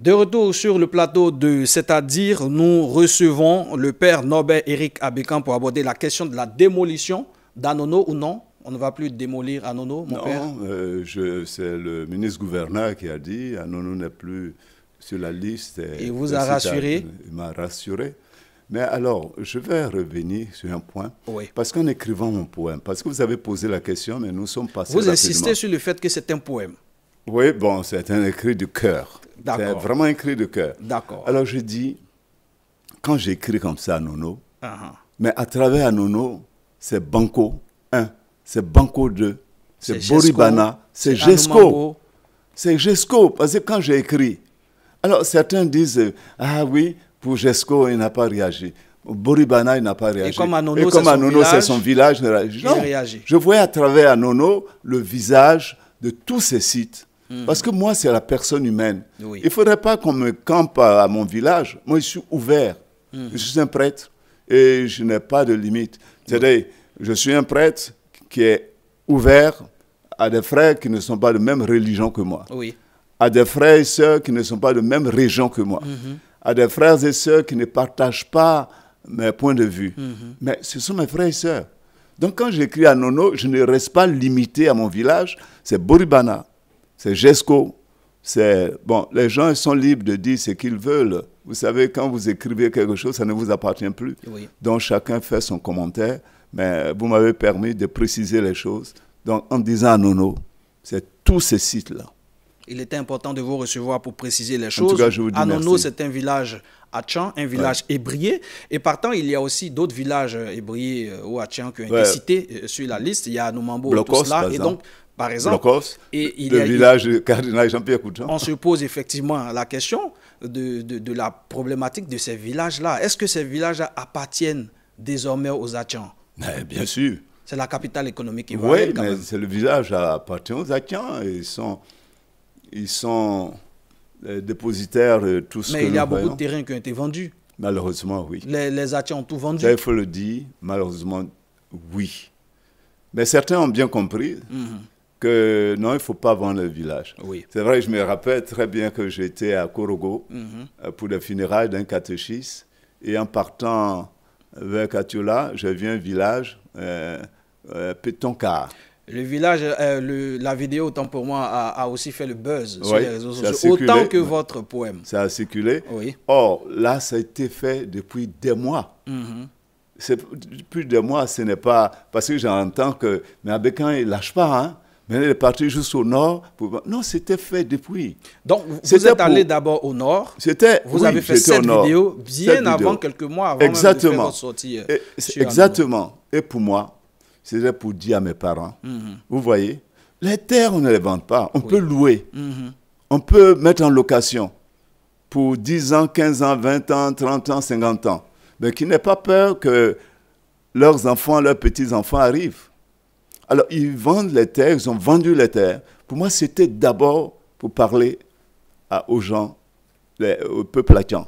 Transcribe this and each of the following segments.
De retour sur le plateau de C'est-à-dire, nous recevons le père Norbert Eric Abécan pour aborder la question de la démolition d'Anono ou non. On ne va plus démolir Anono, mon père Non, euh, c'est le ministre-gouverneur qui a dit Anono n'est plus sur la liste. il vous a rassuré Il m'a rassuré. Mais alors, je vais revenir sur un point. Parce qu'en écrivant mon poème, parce que vous avez posé la question, mais nous sommes passés. Vous insistez sur le fait que c'est un poème. Oui, bon, c'est un écrit du cœur. C'est vraiment un de cœur. D'accord. Alors je dis, quand j'écris comme ça à Nono, uh-huh. mais à travers à Nono, c'est Banco 1, c'est Banco 2, c'est Boribana, c'est Gesco. C'est Gesco, parce que quand j'ai écrit, alors certains disent, ah oui, pour Gesco, il n'a pas réagi. Boribana, il n'a pas réagi. Et comme à Nono c'est son, village, il réagi. Je voyais à travers Nono le visage de tous ces sites Mm. Parce que moi, c'est la personne humaine. Il ne faudrait pas qu'on me campe à, mon village. Moi, je suis ouvert. Mm. Je suis un prêtre et je n'ai pas de limite. C'est-à-dire, je suis un prêtre qui est ouvert à des frères qui ne sont pas de même religion que moi. À des frères et sœurs qui ne sont pas de même région que moi. Mm-hmm. À des frères et sœurs qui ne partagent pas mes points de vue. Mm-hmm. Mais ce sont mes frères et sœurs. Donc quand j'écris à Nono, je ne reste pas limité à mon village. C'est Boribana, c'est GESCO. C'est, bon, les gens sont libres de dire ce qu'ils veulent. Vous savez, quand vous écrivez quelque chose, ça ne vous appartient plus. Donc chacun fait son commentaire, mais vous m'avez permis de préciser les choses. Donc en disant Anono, c'est tous ces sites-là. Il était important de vous recevoir pour préciser les choses. En tout cas, je vous dis Anono, c'est un village à Tchan, un village ouais. Et partant, il y a aussi d'autres villages euh, ébriés ou euh, à Tchan qui ont cités euh, sur la liste. Il y a Noumambo et tout Et donc, par exemple. et il le village cardinal Jean-Pierre On se pose effectivement la question de, la problématique de ces villages-là. Est-ce que ces villages appartiennent désormais aux Atiens? Bien sûr. C'est la capitale économique ivoirienne. Oui, mais c'est le village appartient aux Atiens. Ils sont, ils sont euh, dépositaires de tout ce mais il y a beaucoup de terrains qui ont été vendus. Malheureusement, oui. Les, les ont tout vendu. il faut le dire. Malheureusement, oui. Mais certains ont bien compris. Mhm que non, il ne faut pas vendre le village. Oui. C'est vrai, je me rappelle très bien que j'étais à Korogo mhm. euh, pour le funérail d'un catéchiste. Et en partant vers Katiola, je viens un euh, euh, village, euh, Le village, la vidéo, autant pour moi, a, aussi fait le buzz sur les réseaux sociaux, autant que votre poème. Ça a circulé. Oui. Or, là, ça a été fait depuis des mois. Mhm. Depuis des mois, ce n'est pas... Parce que j'entends que... Mais Abécan, il lâche pas, hein mais il est juste au nord. Non, c'était fait depuis. Donc, vous êtes allé d'abord au nord. C'était. Vous avez fait cette vidéo bien avant, quelques mois avant exactement. de sortir. Euh, exactement. Et pour moi, c'était pour dire à mes parents, mhm. vous voyez, les terres, on ne les vend pas. On peut louer. Mhm. On peut mettre en location pour 10 ans, 15 ans, 20 ans, 30 ans, 50 ans. Mais qui n'aient pas peur que leurs enfants, leurs petits-enfants arrivent. Alors, ils vendent les terres, ils ont vendu les terres. Pour moi, c'était d'abord pour parler aux gens, au peuple haïtien.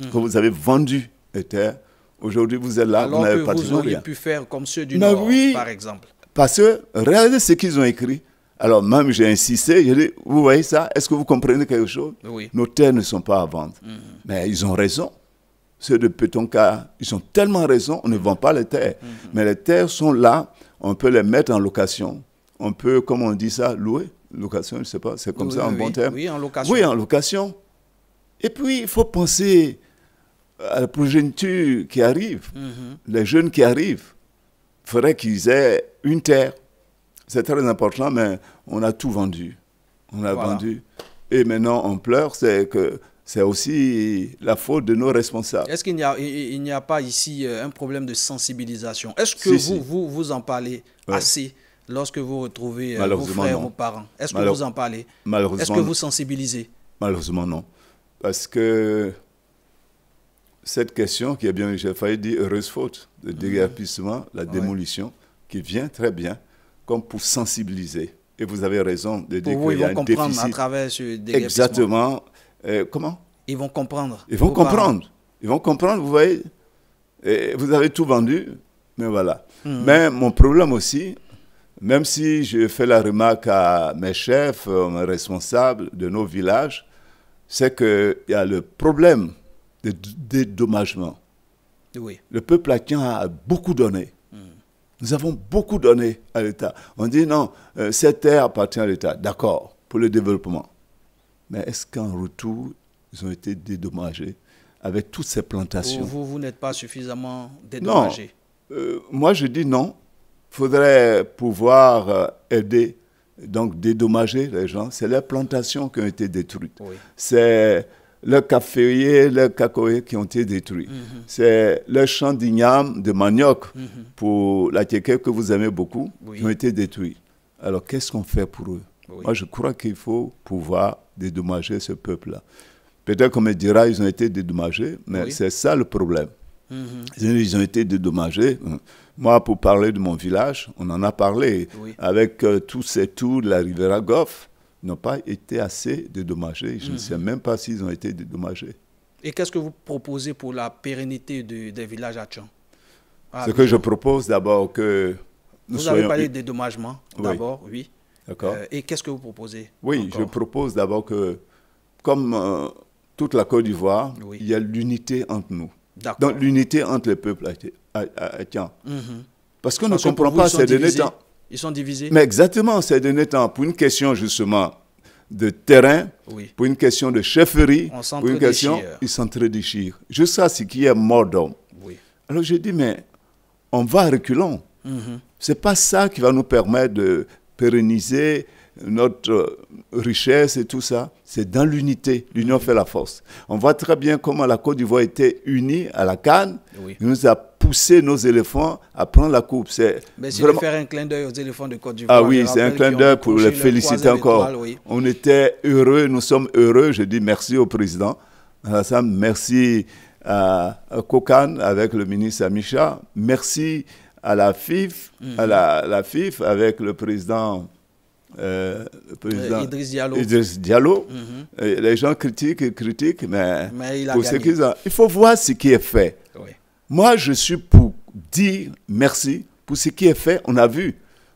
Mhm. Quand vous avez vendu les terres, aujourd'hui, vous êtes là, vous n'avez pas vous auriez pu faire comme ceux du Nord, par exemple. Parce que, regardez ce qu'ils ont écrit. Alors, même, j'ai insisté, j'ai dit, vous voyez ça Est-ce que vous comprenez quelque chose Nos terres ne sont pas à vendre. Mhm. Mais ils ont raison ceux de Petonka, ils ont tellement raison, on ne vend pas les terres. Mhm. Mais les terres sont là on peut les mettre en location. On peut, comme on dit ça, louer. Location, je ne sais pas, c'est comme ça en bon terme. Oui, en location. Oui, en location. Et puis, il faut penser à la progéniture qui arrive, mhm. les jeunes qui arrivent. Il faudrait qu'ils aient une terre. C'est très important, mais on a tout vendu. On a vendu. Et maintenant, on pleure, c'est que c'est aussi la faute de nos responsables. Est-ce qu'il n'y a, pas ici euh, un problème de sensibilisation Est-ce que vous, vous, en parlez assez lorsque vous retrouvez euh, vos frères, ou vos parents Est-ce que vous en parlez Est-ce que vous sensibilisez Malheureusement, non. Parce que cette question qui est bien, j'ai failli dire heureuse faute, le mhm. dégapissement, la démolition, qui vient très bien comme pour sensibiliser. Et vous avez raison de dire qu'il y a un à travers ce Exactement. Euh, comment Ils vont comprendre. Ils vont comprendre. Ils vont comprendre, vous voyez. Et vous avez tout vendu, mais voilà. Hmm. Mais mon problème aussi, même si je fais la remarque à mes chefs, mes responsables de nos villages, c'est qu'il y a le problème de dédommagement. Oui. Le peuple haïtien a beaucoup donné. Hmm. Nous avons beaucoup donné à l'État. On dit non, euh, cette terre appartient à l'État. D'accord, pour le développement mais est-ce qu'en retour, ils ont été dédommagés avec toutes ces plantations Vous, vous n'êtes pas suffisamment dédommagé euh, moi, je dis non. Il faudrait pouvoir euh, aider, donc dédommager les gens. C'est les plantations qui ont été détruites. C'est leurs caféier, leurs cacoyers qui ont été détruits. Mm-hmm. C'est leurs champs d'igname, de manioc, mm-hmm. pour la téké que vous aimez beaucoup, qui ont été détruits. Alors, qu'est-ce qu'on fait pour eux moi, je crois qu'il faut pouvoir dédommager ce peuple-là. Peut-être qu'on me dira ils ont été dédommagés, mais c'est ça le problème. Mhm. Ils ont été dédommagés. Hum. Moi, pour parler de mon village, on en a parlé. Avec euh, tous ces tours, de la Riviera Goff n'ont pas été assez dédommagés. Je ne mhm. sais même pas s'ils ont été dédommagés. Et qu'est-ce que vous proposez pour la pérennité des villages à Tchon ah, Ce que je propose d'abord que... Nous vous avez parlé de dédommagement, d'abord, oui. Euh, et qu'est-ce que vous proposez Oui, je propose d'abord que, comme euh, toute la Côte d'Ivoire, il y a l'unité entre nous. Donc l'unité entre les peuples mhm. Parce qu'on ne comprend pas ces derniers temps. Ils sont divisés Mais exactement, ces derniers temps, pour une question justement de terrain, pour une question de chefferie, pour une question, ils s'entredéchirent. Jusqu'à ce qu'il y ait mort d'homme. Alors je dis, mais on va reculons. Ce mhm. n'est C'est pas ça qui va nous permettre de pérenniser notre richesse et tout ça, c'est dans l'unité. L'union fait la force. On voit très bien comment la Côte d'Ivoire était unie à la Cannes. Il nous a poussé nos éléphants à prendre la coupe. C'est Mais faire un clin d'œil aux éléphants de Côte d'Ivoire. Ah oui, c'est un clin d'œil pour les féliciter encore. On était heureux, nous sommes heureux. Je dis merci au président. Merci à Kokan avec le ministre Amicha. Merci à la FIF, mhm. à la, avec le président, euh, président euh, Idriss Diallo. Mhm. Les gens critiquent critiquent, mais, il, pour il faut voir ce qui est fait. Moi, je suis pour dire merci pour ce qui est fait. On a vu.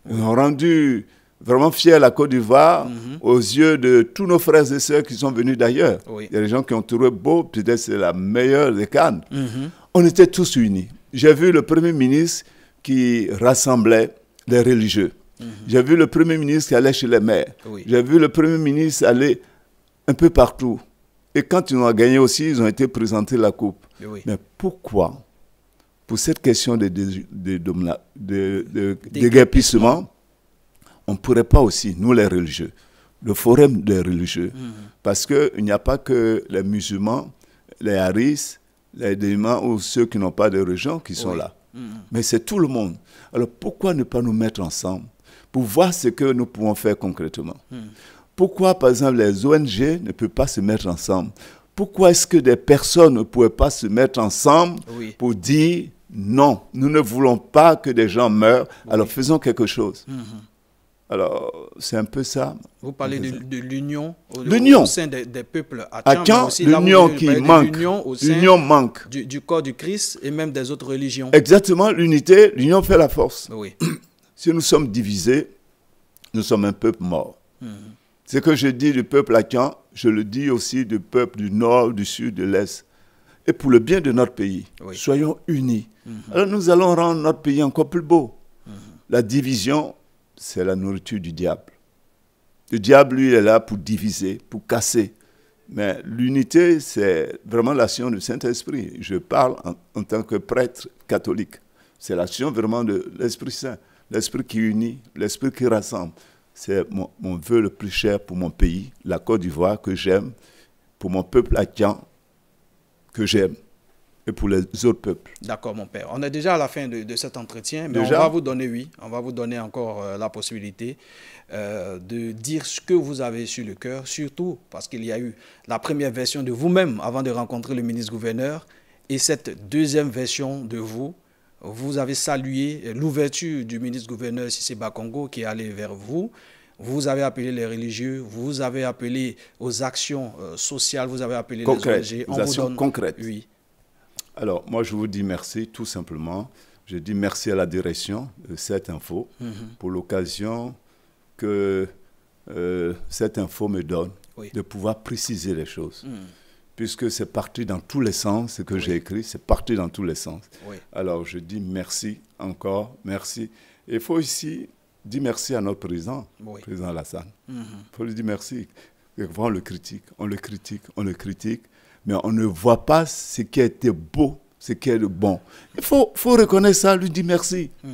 on a rendu vraiment fier la Côte d'Ivoire mhm. aux yeux de tous nos frères et sœurs qui sont venus d'ailleurs. Il y a des gens qui ont trouvé beau, peut-être c'est la meilleure des Cannes. On était tous unis. J'ai vu le Premier ministre qui rassemblait les religieux. Mhm. J'ai vu le Premier ministre qui allait chez les maires. J'ai vu le Premier ministre aller un peu partout. Et quand ils ont gagné aussi, ils ont été présentés la coupe. Mais pourquoi, pour cette question de, de, de, on ne pourrait pas aussi, nous les religieux, le forum des religieux, mhm. parce qu'il n'y a pas que les musulmans, les haris, les démons ou ceux qui n'ont pas de religion qui sont là. Mm. Mais c'est tout le monde. Alors pourquoi ne pas nous mettre ensemble pour voir ce que nous pouvons faire concrètement mm. Pourquoi, par exemple, les ONG ne peuvent pas se mettre ensemble Pourquoi est-ce que des personnes ne peuvent pas se mettre ensemble pour dire non, nous ne voulons pas que des gens meurent, alors faisons quelque chose mm-hmm. Alors, c'est un peu ça. Vous parlez de, l'union au, sein des, des peuples attiens, l'union qui manque. L'union manque. Du, corps du Christ et même des autres religions. Exactement, l'unité, l'union fait la force. Oui. Si nous sommes divisés, nous sommes un peuple mort. Hmm. Ce que je dis du peuple à Caen, je le dis aussi du peuple du nord, du sud, de l'est. Et pour le bien de notre pays, soyons unis. Hmm. Alors nous allons rendre notre pays encore plus beau. Hmm. La division c'est la nourriture du diable. Le diable, lui, il est là pour diviser, pour casser. Mais l'unité, c'est vraiment l'action du Saint-Esprit. Je parle en, tant que prêtre catholique. C'est l'action vraiment de l'Esprit Saint, l'Esprit qui unit, l'Esprit qui rassemble. C'est mon, vœu le plus cher pour mon pays, la Côte d'Ivoire que j'aime, pour mon peuple haïtien que j'aime et pour les autres peuples. D'accord, mon père. On est déjà à la fin de, cet entretien, mais on va vous donner, oui, on va vous donner encore euh, la possibilité euh, de dire ce que vous avez sur le cœur, surtout parce qu'il y a eu la première version de vous-même avant de rencontrer le ministre-gouverneur et cette deuxième version de vous. Vous avez salué l'ouverture du ministre-gouverneur Sissé Bakongo qui est allé vers vous vous avez appelé les religieux, vous avez appelé aux actions euh, sociales, vous avez appelé les ONG. On vous donne, concrètes. Oui, alors, moi, je vous dis merci, tout simplement. Je dis merci à la direction de cette info mhm. pour l'occasion que euh, cette info me donne de pouvoir préciser les choses. Mhm. Puisque c'est parti dans tous les sens, ce que j'ai écrit, c'est parti dans tous les sens. Alors, je dis merci encore, merci. Il faut aussi dire merci à notre président, président Lassane. Il mhm. faut lui dire merci. on le critique, on le critique, on le critique mais on ne voit pas ce qui a été beau, ce qui est bon. Il faut, faut reconnaître ça, lui dire merci. Hmm.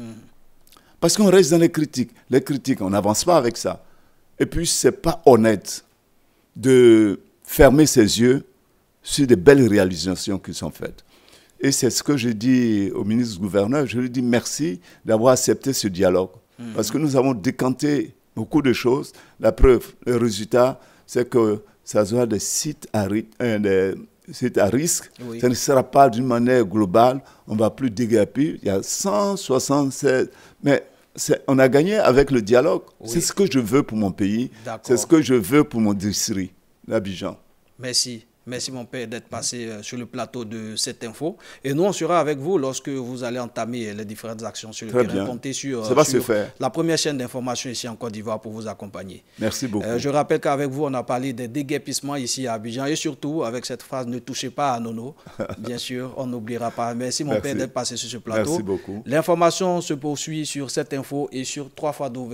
Parce qu'on reste dans les critiques. Les critiques, on n'avance pas avec ça. Et puis, c'est pas honnête de fermer ses yeux sur des belles réalisations qui sont faites. Et c'est ce que j'ai dit au ministre-gouverneur. Je lui dis merci d'avoir accepté ce dialogue. Hmm. Parce que nous avons décanté beaucoup de choses. La preuve, le résultat, c'est que ça sera des sites à, euh, à risque. Ça ne sera pas d'une manière globale. On ne va plus dégager. Il y a 176. Mais on a gagné avec le dialogue. C'est ce que je veux pour mon pays. C'est ce que je veux pour mon district, l'Abidjan. Merci. Merci mon père d'être passé euh, sur le plateau de cette info. Et nous, on sera avec vous lorsque vous allez entamer les différentes actions sur le terrain. Comptez sur, euh, sur la première chaîne d'information ici en Côte d'Ivoire pour vous accompagner. Merci beaucoup. Euh, je rappelle qu'avec vous, on a parlé des déguépissements ici à Abidjan et surtout avec cette phrase « ne touchez pas à Nono ». Bien sûr, on n'oubliera pas. Merci mon père d'être passé sur ce plateau. Merci beaucoup. L'information se poursuit sur cette info et sur 3 fois Au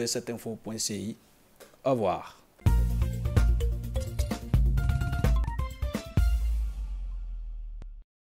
revoir.